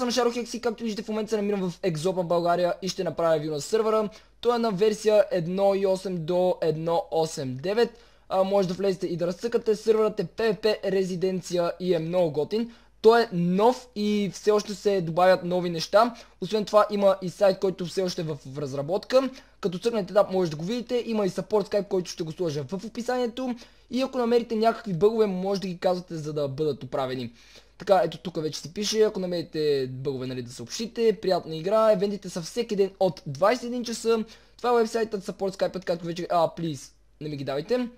съм Шаро Хекси, както виждате в момента се намирам в Екзопа България и ще направя ревю на сервера. Той е на версия 1.8 до 1.8.9. Може да влезете и да разсъкате серверът е PvP резиденция и е много готин. Той е нов и все още се добавят нови неща. Освен това има и сайт, който все още е в разработка. Като цъкнете дап може да го видите. Има и support Skype, който ще го сложа в описанието. И ако намерите някакви бъгове, може да ги казвате, за да бъдат оправени. Така, ето тук вече си пише, ако намерите бъгове, нали, да съобщите. Приятна игра, евентите са всеки ден от 21 часа. Това е вебсайтът, support skype както вече... А, плиз, не ми ги давайте.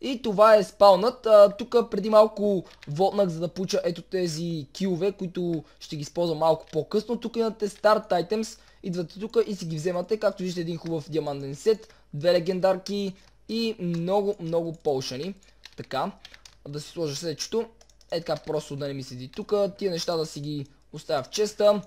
И това е спалнат. Тук преди малко вотнах, за да получа ето тези килове, които ще ги използвам малко по-късно. Тук имате старт Items. Идвате тук и си ги вземате. Както виждате един хубав диамантен сет, две легендарки и много, много полшани. Така, да си сложа следчето. Е така просто да нали не ми седи тук. Тия неща да си ги оставя в честа.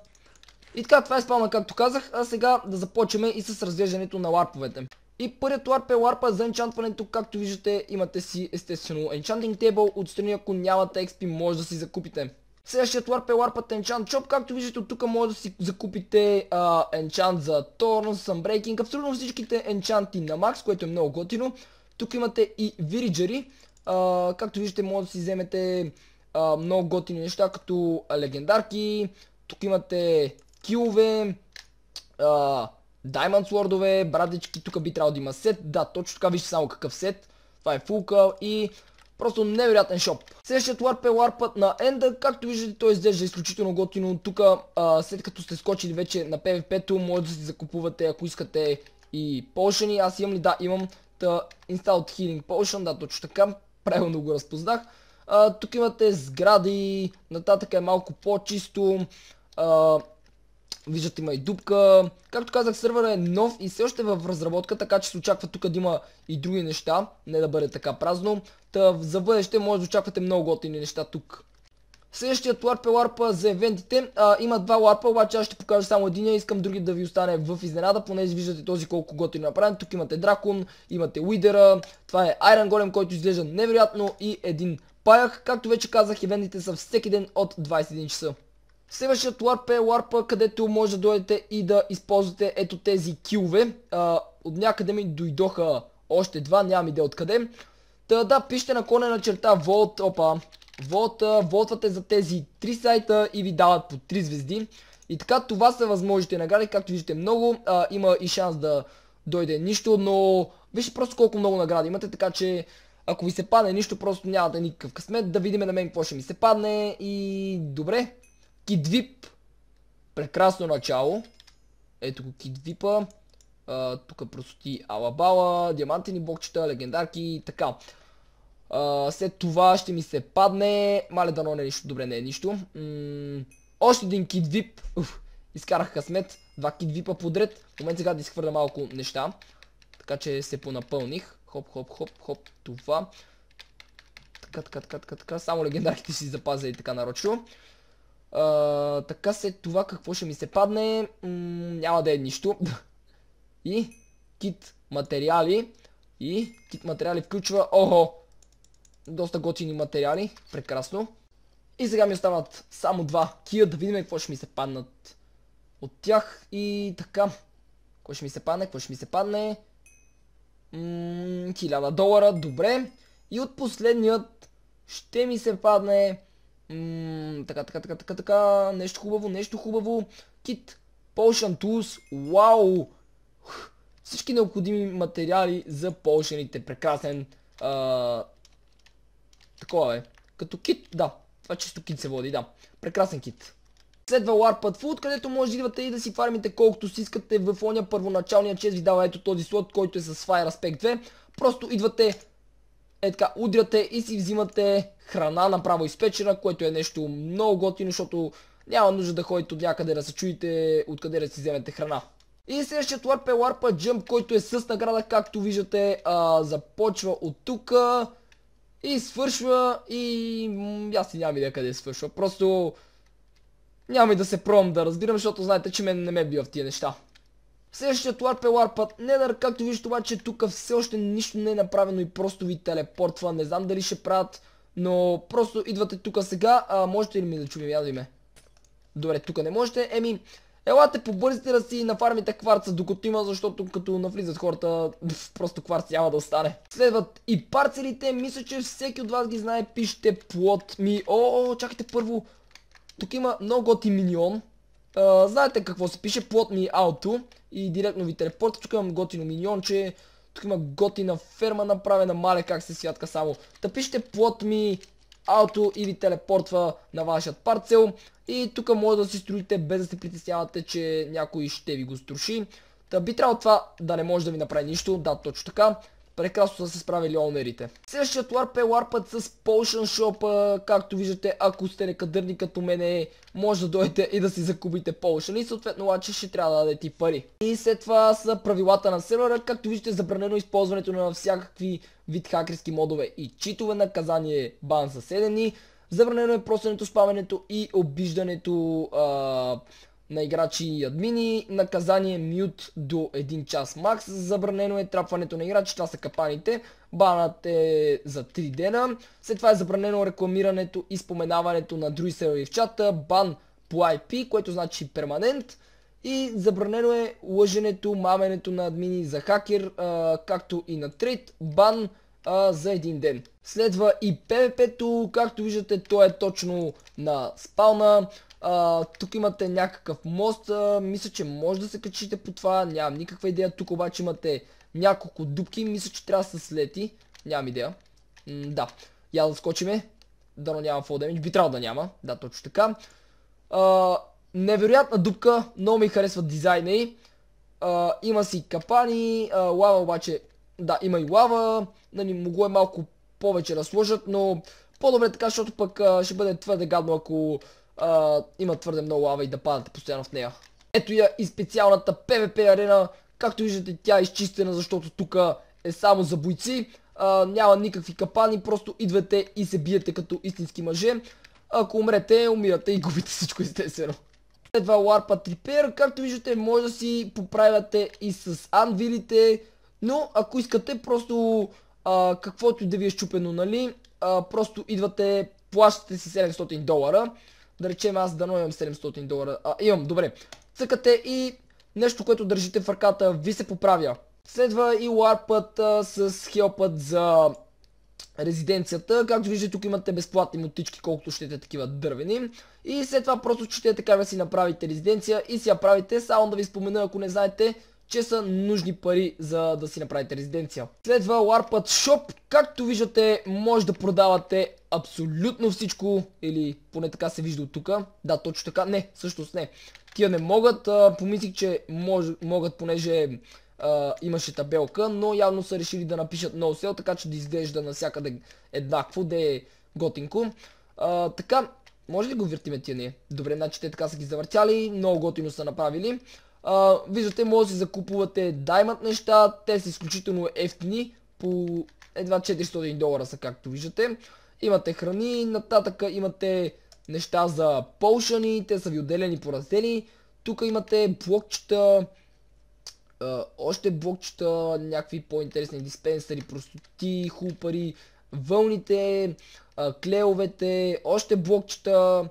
И така, това е спална, както казах. А сега да започваме и с разглеждането на ларповете. И първият ларп е ларпа за енчантването, както виждате имате си естествено енчантинг Table, отстрани ако нямате XP може да си закупите. Следващият ларп е ларпата Enchant Shop, както виждате от тук може да си закупите енчант за торн, Unbreaking, абсолютно всичките енчанти на Макс, което е много готино. Тук имате и Вириджери, както виждате може да си вземете много готини неща, като легендарки, тук имате килове, даймонд слордове, брадички, тук би трябвало да има сет, да, точно така вижте само какъв сет, това е фулкъл и Просто невероятен шоп. Следващият ларп е ларпът на Енда. Както виждате, той издържа изключително готино. Тук, след като сте скочили вече на PvP-то, може да си закупувате, ако искате и полшени. Аз имам ли? Да, имам. инсталт хилинг Healing да, точно така. Правилно го разпознах. А, тук имате сгради, нататък е малко по-чисто. Виждате има и дупка. Както казах, сървъра е нов и все още е в разработка, така че се очаква тук да има и други неща, не да бъде така празно. Та за бъдеще може да очаквате много готини неща тук. Следващият ларп е ларпа за евентите. А, има два ларпа, обаче аз ще покажа само един. Искам други да ви остане в изненада, понеже виждате този колко готини е направен. Тук имате Дракон, имате Уидера, това е Айрон Голем, който изглежда невероятно и един Паях, както вече казах, ивентите са всеки ден от 21 часа. Следващият ларп е ларпа, където може да дойдете и да използвате ето тези килове. от някъде ми дойдоха още два, нямам идея откъде. Та да, пишете на коне на черта волт, опа, Волт, волтвате за тези 3 сайта и ви дават по 3 звезди. И така това са възможните награди, както виждате много, а, има и шанс да дойде нищо, но вижте просто колко много награди имате, така че ако ви се падне нищо, просто няма да е никакъв късмет. Да видим на мен какво ще ми се падне. И добре. Кидвип. Прекрасно начало. Ето го кидвипа. Тук простоти алабала, диамантени блокчета, легендарки и така. след това ще ми се падне. Мале дано не е нищо. Добре, не е нищо. още един кидвип. изкарах късмет. Два кидвипа подред. В момент сега да изхвърля малко неща. Така че се понапълних. Хоп, хоп, хоп, хоп, това. Така, така, така, така, така. Само легендарите си запазя и така нарочно. така след това какво ще ми се падне? няма да е нищо. и кит материали. И кит материали включва... Охо! Доста готини материали. Прекрасно. И сега ми останат само два кия. Да видим какво ще ми се паднат от тях. И така. Какво ще ми се падне? Какво ще ми се падне? 1000 долара, добре. И от последният ще ми се падне... така, така, така, така, така, нещо хубаво, нещо хубаво. Кит, Potion Tools, вау! Всички необходими материали за полшените, прекрасен... Такова е. Като кит, да. Това чисто кит се води, да. Прекрасен кит. Следва Warpad Food, където може да идвате и да си фармите колкото си искате в оня първоначалния чест ви дава ето този слот, който е с Fire Aspect 2. Просто идвате, е така, удряте и си взимате храна направо изпечена, което е нещо много готино, защото няма нужда да ходите от някъде да се чуете откъде да си вземете храна. И следващият ларп е ларпа джъмп, който е с награда, както виждате, а, започва от тук и свършва и аз си нямам идея къде е свършва. Просто няма и да се пробвам да разбирам, защото знаете, че мен не ме бива в тия неща. Следващият ларп е ларпът Недър, както виждате обаче тук все още нищо не е направено и просто ви телепортва. Не знам дали ще правят, но просто идвате тук сега. А, можете ли ми да чуем? Я да име. Добре, тук не можете. Еми, елате побързите да си нафармите кварца, докато има, защото като навлизат хората, просто кварц няма да остане. Следват и парцелите. Мисля, че всеки от вас ги знае. Пишете плод ми. О, о, чакайте първо. Тук има много готи миньон. знаете какво се пише, plot ми auto и директно ви телепорта. Тук имам готино миньонче. Тук има готина ферма направена, мале как се святка само. Та пишете plot ми auto и ви телепортва на вашият парцел. И тук може да си строите без да се притеснявате, че някой ще ви го струши. Та би трябвало това да не може да ви направи нищо. Да, точно така прекрасно са се справили онерите. Следващият ларп е ларпът с Potion Shop, както виждате, ако сте некадърни като мене, може да дойдете и да си закупите Potion и съответно лаче ще трябва да дадете ти пари. И след това са правилата на сервера, както виждате забранено е използването на всякакви вид хакерски модове и читове, наказание бан за 7 дни. Забранено е просенето, спаменето и обиждането на играчи и админи. Наказание мют до 1 час макс. Забранено е трапването на играчи. Това са капаните. Банът е за 3 дена. След това е забранено рекламирането и споменаването на други сервери в чата. Бан по IP, което значи перманент. И забранено е лъженето, маменето на админи за хакер, а, както и на трейд. Бан а, за един ден. Следва и PvP-то, както виждате, то е точно на спална. А, тук имате някакъв мост, а, мисля, че може да се качите по това, нямам никаква идея. Тук обаче имате няколко дупки, мисля, че трябва да се слети. Нямам идея. М да, я да скочиме. Дано няма full би трябвало да няма. Да, точно така. А, невероятна дупка, много ми харесва дизайна и. А, има си капани, а, лава обаче, да, има и лава, нали, могло е малко повече да сложат, но по-добре така, защото пък а, ще бъде твърде гадно, ако има твърде много лава и да падате постоянно в нея. Ето я и специалната PvP арена. Както виждате тя е изчистена, защото тук е само за бойци. няма никакви капани, просто идвате и се биете като истински мъже. Ако умрете, умирате и губите всичко естествено. Следва ларпа Repair, както виждате може да си поправяте и с анвилите, но ако искате просто каквото и да ви е щупено, нали, просто идвате, плащате си 700 долара. Да речем аз да имам 700 долара. А, имам, добре. Цъкате и нещо, което държите в ръката, ви се поправя. Следва и ларпът с хелпът за резиденцията. Както виждате, тук имате безплатни мотички, колкото щете такива дървени. И след това просто чете така да си направите резиденция и си я правите. Само да ви спомена, ако не знаете, че са нужни пари за да си направите резиденция. Следва ларпът шоп. Както виждате, може да продавате абсолютно всичко, или поне така се вижда от тук. Да, точно така. Не, всъщност не. Тия не могат. А, помислих, че мож, могат, понеже а, имаше табелка, но явно са решили да напишат no sale, така че да изглежда навсякъде еднакво, да е готинко. А, така, може ли го въртиме тия не Добре, значи те така са ги завъртяли, много готино са направили. А, виждате, може да си закупувате даймат неща, те са изключително ефтини, по едва 400 долара са както виждате имате храни, нататък имате неща за полшани, те са ви отделени по раздели. Тук имате блокчета, още блокчета, някакви по-интересни диспенсери, простоти, хупари, вълните, клеовете, още блокчета.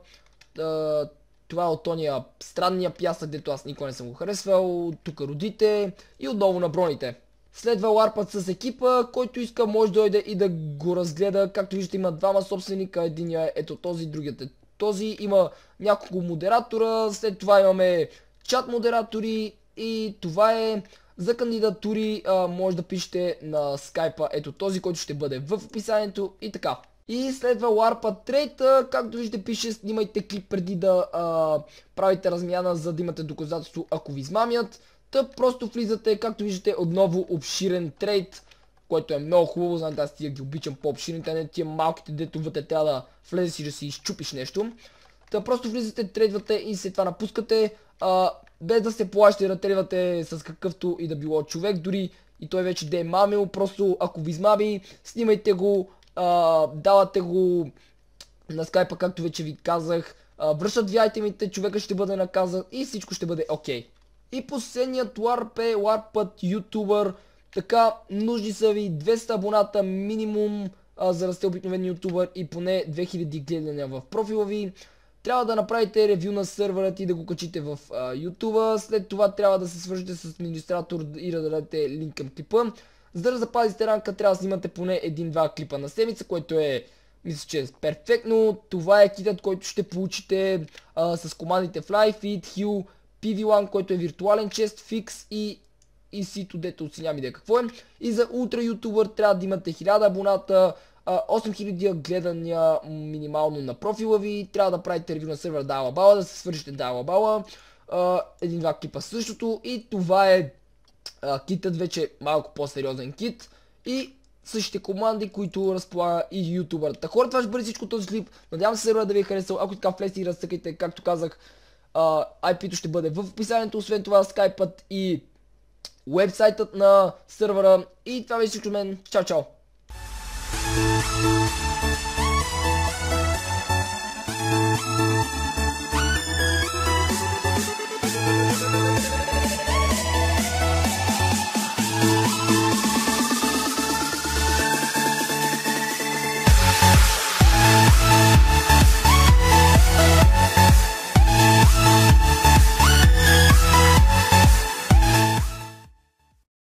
това е от тония странния пясък, дето аз никога не съм го харесвал. Тук родите и отново на броните. Следва ларпът с екипа, който иска може да дойде и да го разгледа. Както виждате има двама собственика, единия е ето този, другият е този. Има няколко модератора, след това имаме чат модератори и това е за кандидатури а, може да пишете на скайпа, ето този, който ще бъде в описанието и така. И следва ларпа трета, както виждате пише снимайте клип преди да а, правите размяна, за да имате доказателство ако ви измамят. Та просто влизате, както виждате, отново обширен трейд, което е много хубаво, знаете, аз тия ги обичам по-обширните, а не тия малките, дето вътре трябва да влезеш и да си изчупиш нещо. Та просто влизате, трейдвате и след това напускате, а, без да се плащате да трейдвате с какъвто и да било човек, дори и той вече да е мамил, просто ако ви измами, снимайте го, а, давате го на скайпа, както вече ви казах, а, връщат ви айтемите, човека ще бъде наказан и всичко ще бъде окей. Okay. И последният ларп е ларпът ютубър. Така, нужни са ви 200 абоната минимум, а, за да сте обикновен ютубър и поне 2000 гледания в профила ви. Трябва да направите ревю на сървърът и да го качите в ютуба. YouTube. След това трябва да се свържете с администратор и да дадете линк към клипа. За да запазите ранка трябва да снимате поне 1-2 клипа на седмица, което е мисля, че е перфектно. Това е китът, който ще получите а, с командите в Feed, Heal, PD1, който е виртуален чест, фикс и и сито, дето оценявам идея какво е. И за ултра ютубър трябва да имате 1000 абоната, 8000 гледания минимално на профила ви, трябва да правите ревю на сервер бала, да се свържете Бала. един-два клипа същото и това е китът вече малко по-сериозен кит и същите команди, които разполага и ютубърта. Хората хора, това ще бъде всичко този клип. Надявам се сервера да ви е харесал. Ако така в плейсти разсъкайте, както казах, IP-то ще бъде в описанието, освен това скайпът и вебсайтът на сървъра. И това беше всичко от мен. Чао, чао!